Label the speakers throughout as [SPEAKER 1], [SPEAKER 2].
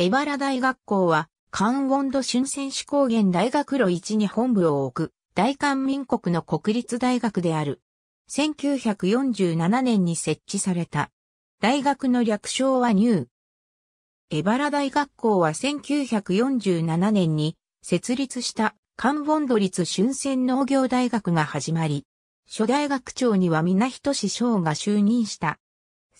[SPEAKER 1] バ原大学校は、関ン度春泉市高原大学路一に本部を置く、大韓民国の国立大学である。1947年に設置された。大学の略称はニュー。バ原大学校は1947年に設立した関ン度立春泉農業大学が始まり、初代学長には皆等志将が就任した。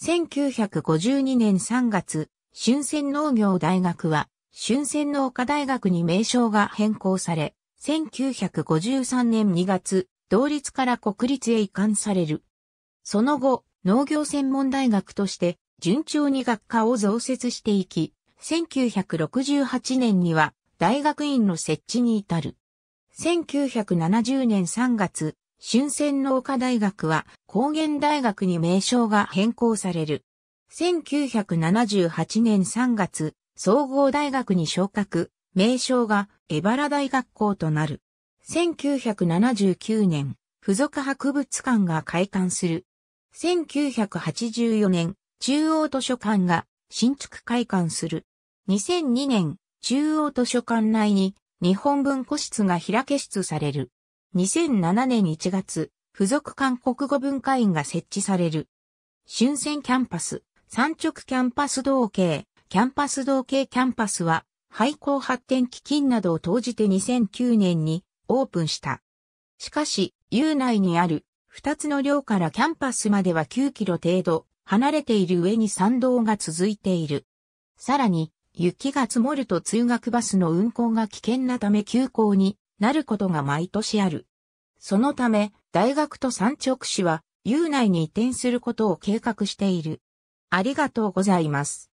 [SPEAKER 1] 1952年3月、春戦農業大学は、春戦農科大学に名称が変更され、1953年2月、同立から国立へ移管される。その後、農業専門大学として、順調に学科を増設していき、1968年には大学院の設置に至る。1970年3月、春戦農科大学は高原大学に名称が変更される。1978年3月、総合大学に昇格、名称がエバラ大学校となる。1979年、付属博物館が開館する。1984年、中央図書館が新築開館する。2002年、中央図書館内に日本文庫室が開け出される。2007年1月、付属韓国語文化院が設置される。春戦キャンパス。三直キャンパス同型、キャンパス同型キャンパスは、廃校発展基金などを投じて2009年にオープンした。しかし、遊内にある2つの寮からキャンパスまでは9キロ程度離れている上に参道が続いている。さらに、雪が積もると通学バスの運行が危険なため休校になることが毎年ある。そのため、大学と三直市は、遊内に移転することを計画している。ありがとうございます。